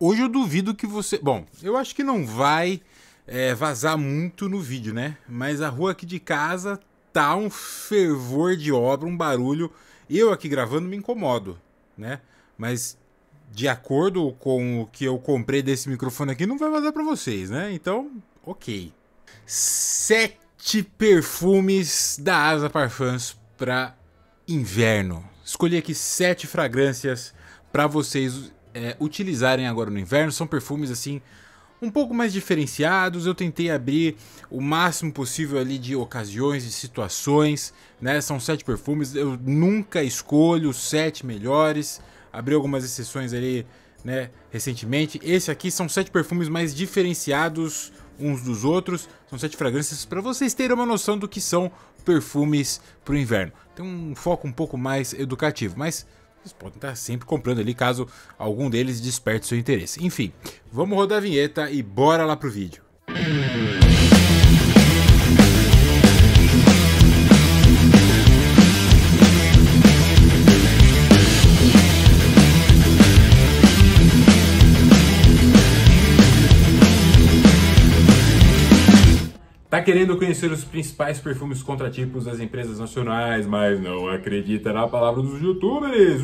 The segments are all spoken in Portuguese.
Hoje eu duvido que você. Bom, eu acho que não vai é, vazar muito no vídeo, né? Mas a rua aqui de casa tá um fervor de obra, um barulho. Eu aqui gravando me incomodo, né? Mas de acordo com o que eu comprei desse microfone aqui, não vai vazar para vocês, né? Então, ok. Sete perfumes da Asa Parfums para inverno. Escolhi aqui sete fragrâncias para vocês é, utilizarem agora no inverno. São perfumes assim um pouco mais diferenciados. Eu tentei abrir o máximo possível ali de ocasiões e situações, né? São sete perfumes. Eu nunca escolho os sete melhores. Abri algumas exceções ali, né, recentemente. Esse aqui são sete perfumes mais diferenciados uns dos outros. São sete fragrâncias para vocês terem uma noção do que são perfumes para o inverno. Tem um foco um pouco mais educativo, mas vocês podem estar sempre comprando ali caso algum deles desperte seu interesse. Enfim, vamos rodar a vinheta e bora lá pro vídeo. querendo conhecer os principais perfumes contratipos das empresas nacionais, mas não acredita na palavra dos youtubers?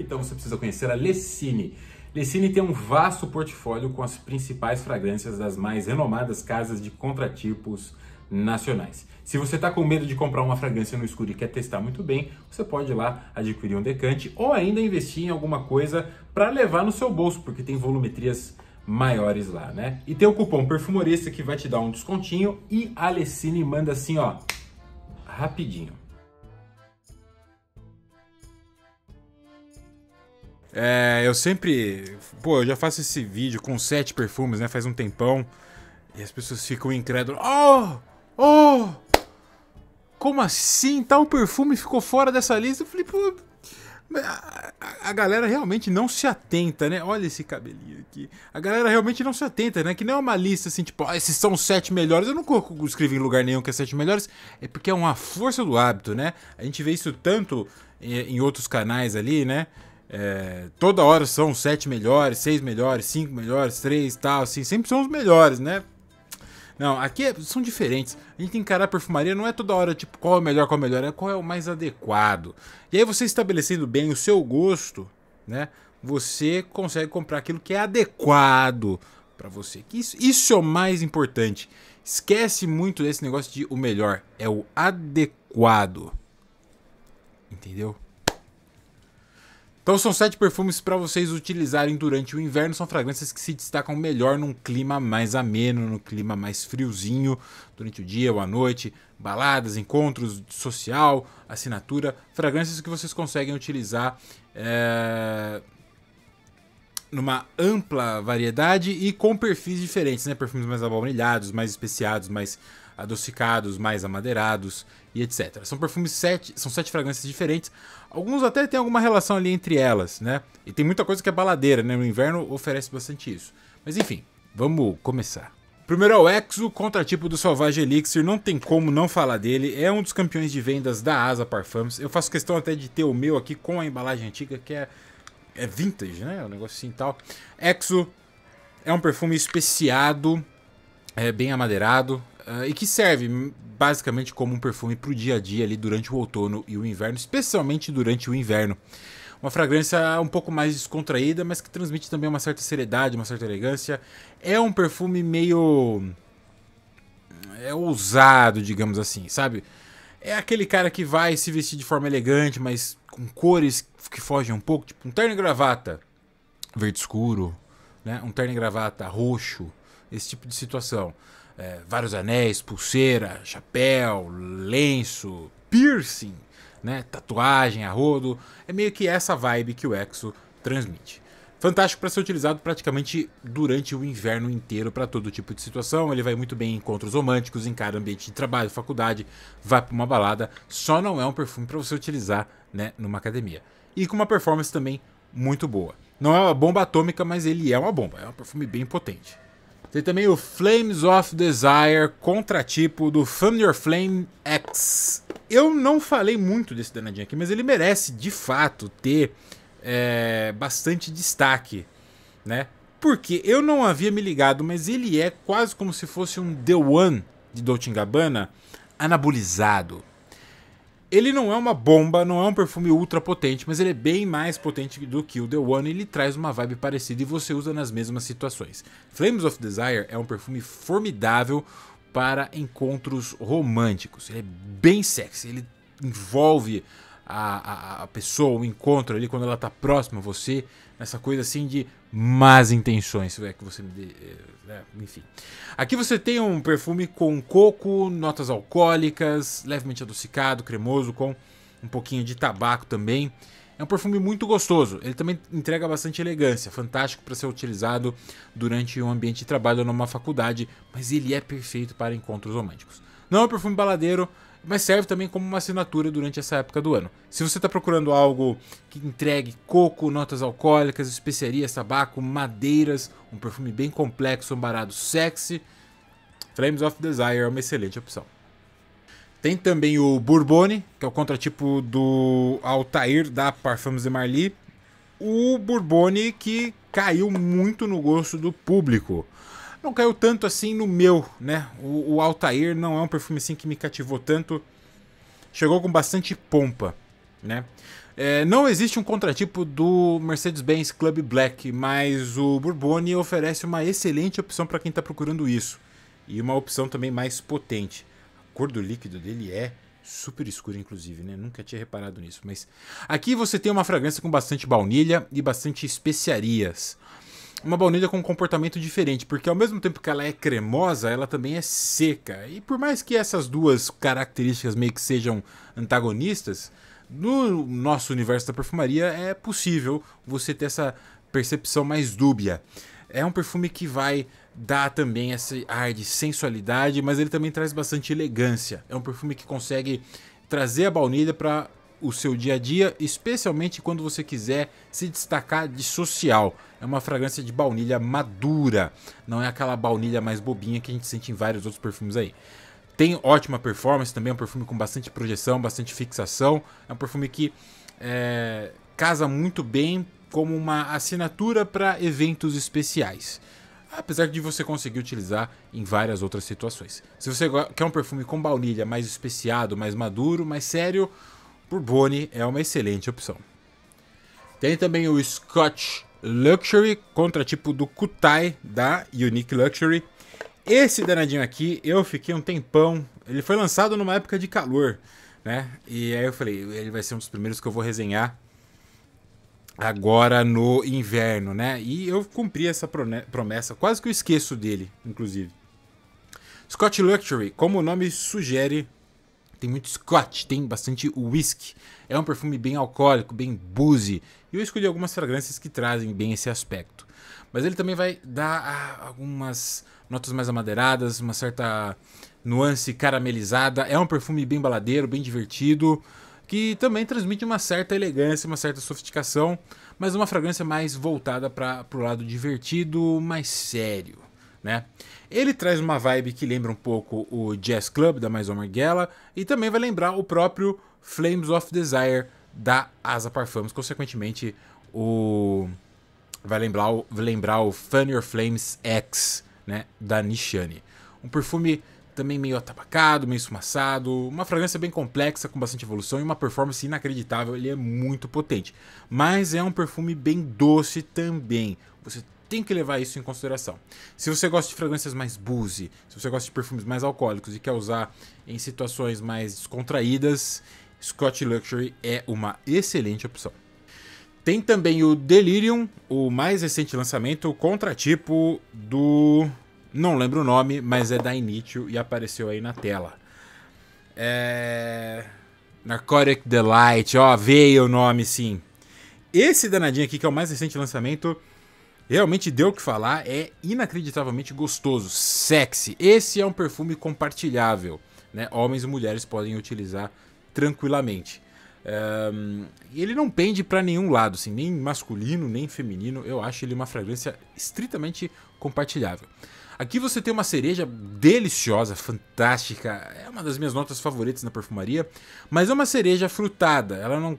Então você precisa conhecer a Lessine. Lessine tem um vasto portfólio com as principais fragrâncias das mais renomadas casas de contratipos nacionais. Se você está com medo de comprar uma fragrância no escuro e quer testar muito bem, você pode ir lá adquirir um decante ou ainda investir em alguma coisa para levar no seu bolso, porque tem volumetrias maiores lá, né? E tem o cupom perfumorista que vai te dar um descontinho e a Alecine manda assim, ó, rapidinho. É, eu sempre, pô, eu já faço esse vídeo com sete perfumes, né, faz um tempão, e as pessoas ficam incrédulas. Oh! Oh! Como assim? Tal perfume ficou fora dessa lista? Eu falei, pô, a, a, a, galera realmente não se atenta, né? Olha esse cabelinho aqui. A galera realmente não se atenta, né? Que não é uma lista assim, tipo, ah, esses são os sete melhores. Eu não escrevi em lugar nenhum que é sete melhores. É porque é uma força do hábito, né? A gente vê isso tanto em, eh, em outros canais ali, né? É, toda hora são sete melhores, seis melhores, cinco melhores, três tal, assim. Sempre são os melhores, né? Não, aqui é, são diferentes. A gente tem que encarar a perfumaria, não é toda hora, tipo, qual é o melhor, qual é o melhor, é qual é o mais adequado. E aí você estabelecendo bem o seu gosto, né? Você consegue comprar aquilo que é adequado para você. Isso, isso é o mais importante. Esquece muito desse negócio de o melhor, é o adequado. Entendeu? Então são sete perfumes para vocês utilizarem durante o inverno. São fragrâncias que se destacam melhor num clima mais ameno, num clima mais friozinho, durante o dia ou à noite, baladas, encontros social, assinatura, fragrâncias que vocês conseguem utilizar é, numa ampla variedade e com perfis diferentes, né? Perfumes mais abaunilhados, mais especiados, mais adocicados, mais amadeirados e etc. São perfumes sete, são sete fragrâncias diferentes. Alguns até tem alguma relação ali entre elas, né? E tem muita coisa que é baladeira, né? No inverno oferece bastante isso. Mas enfim, vamos começar. Primeiro é o Exo, contratipo do Selvagem Elixir, não tem como não falar dele, é um dos campeões de vendas da Asa Parfums. Eu faço questão até de ter o meu aqui com a embalagem antiga, que é, é vintage, né? É um negócio assim e tal. Exo é um perfume especiado, é bem amadeirado, Uh, e que serve hum, basicamente como um perfume para o dia a dia ali durante o outono e o inverno, especialmente durante o inverno. Uma fragrância um pouco mais descontraída, mas que transmite também uma certa seriedade, uma certa elegância. É um perfume meio. É ousado, digamos assim, sabe? É aquele cara que vai se vestir de forma elegante, mas com cores que fogem um pouco, tipo um terno e gravata verde escuro, né? um terno e gravata roxo, esse tipo de situação é, vários anéis, pulseira, chapéu, lenço, piercing, né? tatuagem, arrodo. É meio que essa vibe que o Exo transmite. Fantástico para ser utilizado praticamente durante o inverno inteiro para todo tipo de situação. Ele vai muito bem em encontros românticos, encara ambiente de trabalho, faculdade, vai para uma balada. Só não é um perfume para você utilizar né, numa academia. E com uma performance também muito boa. Não é uma bomba atômica, mas ele é uma bomba. É um perfume bem potente. Tem também o Flames of Desire, contratipo do Fan Your Flame X. Eu não falei muito desse danadinho aqui, mas ele merece de fato ter é, bastante destaque, né? Porque eu não havia me ligado, mas ele é quase como se fosse um The One de Dolce Gabbana anabolizado. Ele não é uma bomba, não é um perfume ultra potente, mas ele é bem mais potente do que o The One e ele traz uma vibe parecida e você usa nas mesmas situações. Flames of Desire é um perfume formidável para encontros românticos. Ele é bem sexy, ele envolve a, a, a pessoa, o encontro ali quando ela está próxima a você essa coisa assim de más intenções, se é que você me é, enfim. Aqui você tem um perfume com coco, notas alcoólicas, levemente adocicado, cremoso, com um pouquinho de tabaco também. É um perfume muito gostoso. Ele também entrega bastante elegância, fantástico para ser utilizado durante um ambiente de trabalho ou numa faculdade, mas ele é perfeito para encontros românticos. Não é um perfume baladeiro, mas serve também como uma assinatura durante essa época do ano. Se você está procurando algo que entregue coco, notas alcoólicas, especiarias, tabaco, madeiras, um perfume bem complexo, um barato sexy, Flames of Desire é uma excelente opção. Tem também o Bourbon, que é o contratipo do Altair da Parfums de Marly. O Bourbon que caiu muito no gosto do público não caiu tanto assim no meu, né? O, o Altair não é um perfume assim que me cativou tanto. Chegou com bastante pompa, né? É, não existe um contratipo do Mercedes-Benz Club Black, mas o Bourbon oferece uma excelente opção para quem está procurando isso. E uma opção também mais potente. A cor do líquido dele é super escura, inclusive, né? Nunca tinha reparado nisso. Mas aqui você tem uma fragrância com bastante baunilha e bastante especiarias uma baunilha com um comportamento diferente, porque ao mesmo tempo que ela é cremosa, ela também é seca. E por mais que essas duas características meio que sejam antagonistas, no nosso universo da perfumaria é possível você ter essa percepção mais dúbia. É um perfume que vai dar também esse ar de sensualidade, mas ele também traz bastante elegância. É um perfume que consegue trazer a baunilha para o seu dia a dia, especialmente quando você quiser se destacar de social. É uma fragrância de baunilha madura, não é aquela baunilha mais bobinha que a gente sente em vários outros perfumes aí. Tem ótima performance também, é um perfume com bastante projeção, bastante fixação. É um perfume que é, casa muito bem como uma assinatura para eventos especiais apesar de você conseguir utilizar em várias outras situações. Se você quer um perfume com baunilha mais especiado, mais maduro, mais sério, por Bourboni é uma excelente opção. Tem também o Scotch Luxury, contratipo do Kutai da Unique Luxury. Esse danadinho aqui, eu fiquei um tempão. Ele foi lançado numa época de calor, né? E aí eu falei, ele vai ser um dos primeiros que eu vou resenhar agora no inverno, né? E eu cumpri essa promessa, quase que eu esqueço dele, inclusive. Scott Luxury, como o nome sugere, tem muito scotch, tem bastante whisky. É um perfume bem alcoólico, bem boozy. E eu escolhi algumas fragrâncias que trazem bem esse aspecto. Mas ele também vai dar ah, algumas notas mais amadeiradas, uma certa nuance caramelizada. É um perfume bem baladeiro, bem divertido, que também transmite uma certa elegância, uma certa sofisticação, mas uma fragrância mais voltada para o lado divertido, mais sério né? Ele traz uma vibe que lembra um pouco o Jazz Club da Mais Uma e também vai lembrar o próprio Flames of Desire da Asa Parfums, consequentemente o vai lembrar o, vai lembrar o Fan Your Flames X, né, da Nishane. Um perfume também meio atabacado, meio esfumaçado, uma fragrância bem complexa, com bastante evolução e uma performance inacreditável, ele é muito potente. Mas é um perfume bem doce também. Você tem que levar isso em consideração. Se você gosta de fragrâncias mais boozy, se você gosta de perfumes mais alcoólicos e quer usar em situações mais descontraídas, Scott Luxury é uma excelente opção. Tem também o Delirium, o mais recente lançamento, o contratipo do. Não lembro o nome, mas é da Initio e apareceu aí na tela. É. Narcotic Delight, ó, veio o nome sim. Esse danadinho aqui, que é o mais recente lançamento, Realmente deu o que falar, é inacreditavelmente gostoso, sexy. Esse é um perfume compartilhável, né? Homens e mulheres podem utilizar tranquilamente. Um, ele não pende para nenhum lado, assim, nem masculino, nem feminino. Eu acho ele uma fragrância estritamente compartilhável. Aqui você tem uma cereja deliciosa, fantástica. É uma das minhas notas favoritas na perfumaria, mas é uma cereja frutada. Ela não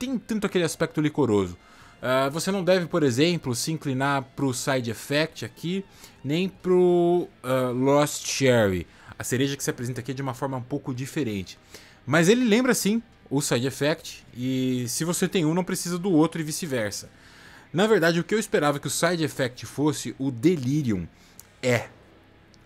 tem tanto aquele aspecto licoroso. Uh, você não deve, por exemplo, se inclinar para o Side Effect aqui, nem para o uh, ah, Lost Cherry. A cereja que se apresenta aqui é de uma forma um pouco diferente. Mas ele lembra sim o Side Effect, e se você tem um, não precisa do outro e vice-versa. Na verdade, o que eu esperava que o Side Effect fosse, o Delirium é.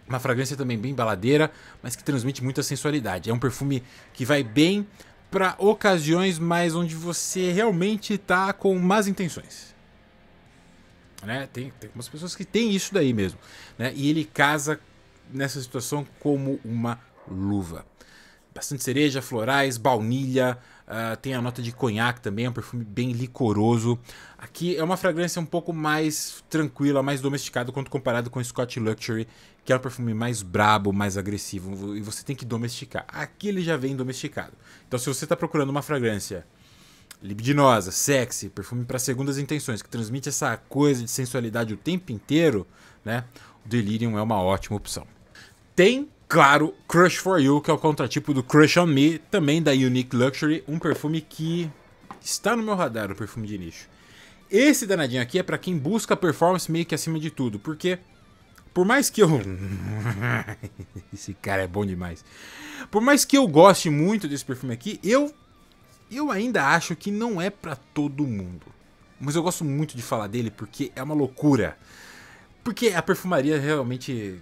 Uma fragrância também bem baladeira, mas que transmite muita sensualidade. É um perfume que vai bem para ocasiões mais onde você realmente tá com más intenções. Né? Tem, tem algumas pessoas que têm isso daí mesmo. Né? E ele casa nessa situação como uma luva. Bastante cereja, florais, baunilha, Uh, tem a nota de conhaque também, é um perfume bem licoroso. Aqui é uma fragrância um pouco mais tranquila, mais domesticada, quando comparado com o Scott Luxury, que é um perfume mais brabo, mais agressivo, e você tem que domesticar. Aqui ele já vem domesticado. Então, se você está procurando uma fragrância libidinosa, sexy, perfume para segundas intenções, que transmite essa coisa de sensualidade o tempo inteiro, né? O Delirium é uma ótima opção. Tem claro, Crush For You, que é o contratipo do Crush On Me, também da Unique Luxury, um perfume que está no meu radar, o perfume de nicho. Esse danadinho aqui é para quem busca performance meio que acima de tudo, porque por mais que eu. Esse cara é bom demais. Por mais que eu goste muito desse perfume aqui, eu. Eu ainda acho que não é para todo mundo. Mas eu gosto muito de falar dele porque é uma loucura. Porque a perfumaria realmente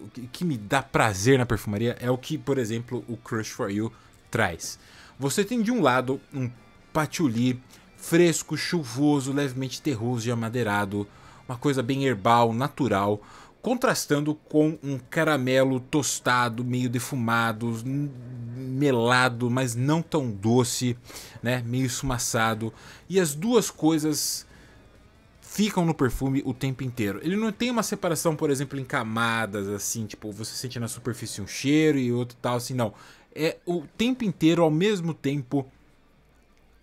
o que me dá prazer na perfumaria é o que, por exemplo, o Crush for You traz. Você tem de um lado um patchouli fresco, chuvoso, levemente terroso e amadeirado, uma coisa bem herbal, natural, contrastando com um caramelo tostado, meio defumado, melado, mas não tão doce, né, meio esfumaçado. E as duas coisas ficam no perfume o tempo inteiro. Ele não tem uma separação, por exemplo, em camadas, assim, tipo, você sente na superfície um cheiro e outro tal, assim, não. É o tempo inteiro, ao mesmo tempo,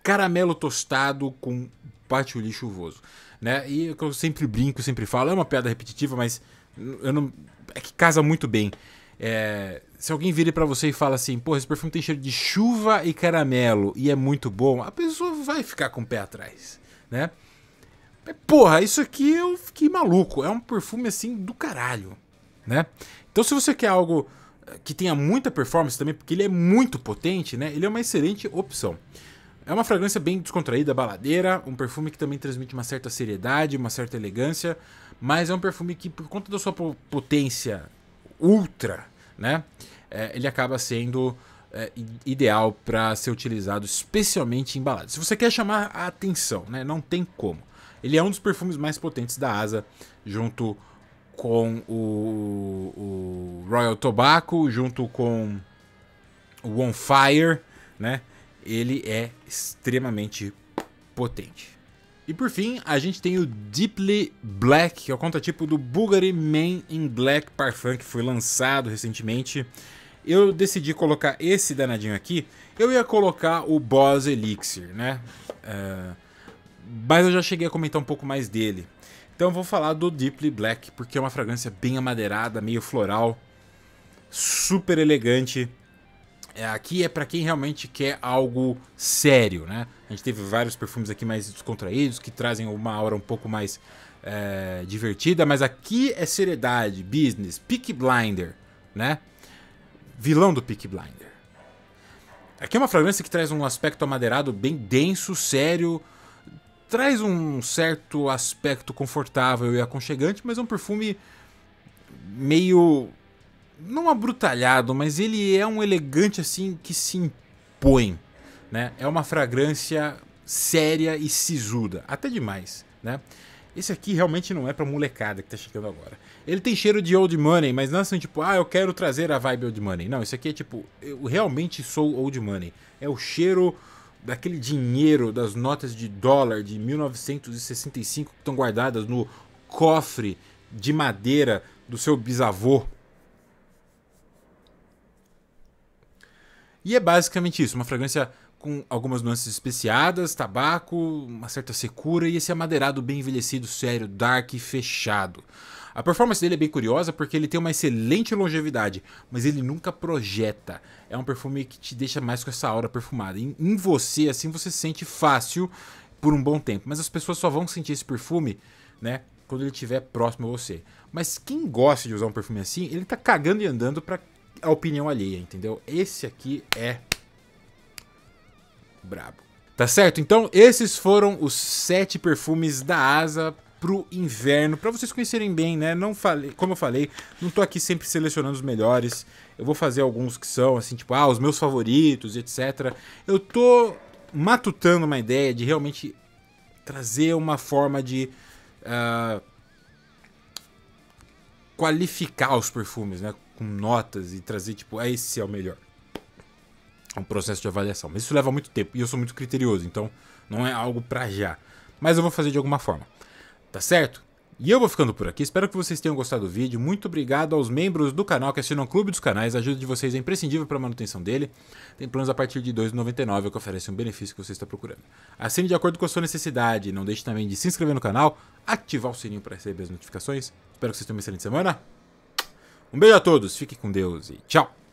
caramelo tostado com patchouli chuvoso, né? E é eu sempre brinco, sempre falo, é uma piada repetitiva, mas eu não, é que casa muito bem. É, se alguém vira para você e fala assim, pô, esse perfume tem cheiro de chuva e caramelo e é muito bom, a pessoa vai ficar com o pé atrás, né? Porra, isso aqui eu fiquei maluco. É um perfume assim do caralho, né? Então, se você quer algo eh, que tenha muita performance também, porque ele é muito potente, né? Ele é uma excelente opção. É uma fragrância bem descontraída, baladeira, um perfume que também transmite uma certa seriedade, uma certa elegância, mas é um perfume que, por conta da sua potência ultra, né? É, ele acaba sendo é, ideal para ser utilizado especialmente em baladas. Se você quer chamar a atenção, né? Não tem como. Ele é um dos perfumes mais potentes da Asa, junto com o, o Royal Tobacco, junto com o On Fire, né? Ele é extremamente potente. E por fim, a gente tem o Deeply Black, que é o contratipo do Bulgari Man in Black Parfum, que foi lançado recentemente. Eu decidi colocar esse danadinho aqui. Eu ia colocar o Boss Elixir, né? Uh, mas eu já cheguei a comentar um pouco mais dele. Então eu vou falar do Deeply Black, porque é uma fragrância bem amadeirada, meio floral, super elegante. É, aqui é para quem realmente quer algo sério, né? A gente teve vários perfumes aqui mais descontraídos, que trazem uma aura um pouco mais é, divertida, mas aqui é seriedade, business, Peak Blinder, né? Vilão do Peak Blinder. Aqui é uma fragrância que traz um aspecto amadeirado bem denso, sério, traz um certo aspecto confortável e aconchegante, mas é um perfume meio não abrutalhado, mas ele é um elegante assim que se impõe, né? É uma fragrância séria e sisuda, até demais, né? Esse aqui realmente não é pra molecada que tá chegando agora. Ele tem cheiro de old money, mas não é assim, tipo, ah, eu quero trazer a vibe old money. Não, isso aqui é tipo, eu realmente sou old money. É o cheiro daquele dinheiro das notas de dólar de 1965 que estão guardadas no cofre de madeira do seu bisavô. E é basicamente isso, uma fragrância com algumas nuances especiadas, tabaco, uma certa secura e esse amadeirado bem envelhecido, sério, dark e fechado. A performance dele é bem curiosa porque ele tem uma excelente longevidade, mas ele nunca projeta. É um perfume que te deixa mais com essa aura perfumada. Em, em você, assim, você sente fácil por um bom tempo. Mas as pessoas só vão sentir esse perfume, né? Quando ele estiver próximo a você. Mas quem gosta de usar um perfume assim, ele tá cagando e andando pra a opinião alheia, entendeu? Esse aqui é. Brabo. Tá certo? Então, esses foram os sete perfumes da Asa pro inverno, para vocês conhecerem bem, né? Não falei, como eu falei, não tô aqui sempre selecionando os melhores. Eu vou fazer alguns que são assim, tipo, ah, os meus favoritos, etc. Eu tô matutando uma ideia de realmente trazer uma forma de uh, qualificar os perfumes, né? Com notas e trazer, tipo, ah, esse é o melhor. É um processo de avaliação. Mas isso leva muito tempo e eu sou muito criterioso, então não é algo pra já. Mas eu vou fazer de alguma forma tá certo? E eu vou ficando por aqui, espero que vocês tenham gostado do vídeo. Muito obrigado aos membros do canal que assinam o Clube dos Canais, a ajuda de vocês é imprescindível para a manutenção dele. Tem planos a partir de R$ 2,99 que oferece um benefício que você está procurando. Assine de acordo com a sua necessidade, não deixe também de se inscrever no canal, ativar o sininho para receber as notificações. Espero que vocês tenham uma excelente semana. Um beijo a todos, fiquem com Deus e tchau!